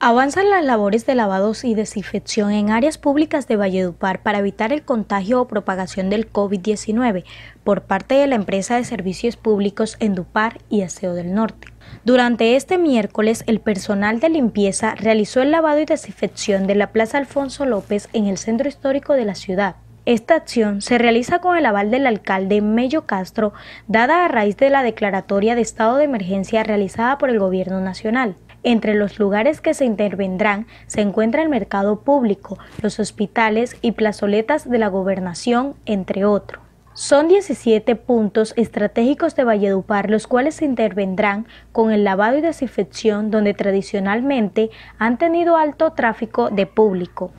Avanzan las labores de lavados y desinfección en áreas públicas de Valledupar para evitar el contagio o propagación del COVID-19 por parte de la empresa de servicios públicos Endupar y Aseo del Norte. Durante este miércoles, el personal de limpieza realizó el lavado y desinfección de la Plaza Alfonso López en el centro histórico de la ciudad. Esta acción se realiza con el aval del alcalde Mello Castro, dada a raíz de la declaratoria de estado de emergencia realizada por el Gobierno Nacional. Entre los lugares que se intervendrán se encuentra el mercado público, los hospitales y plazoletas de la gobernación, entre otros. Son 17 puntos estratégicos de Valledupar los cuales se intervendrán con el lavado y desinfección donde tradicionalmente han tenido alto tráfico de público.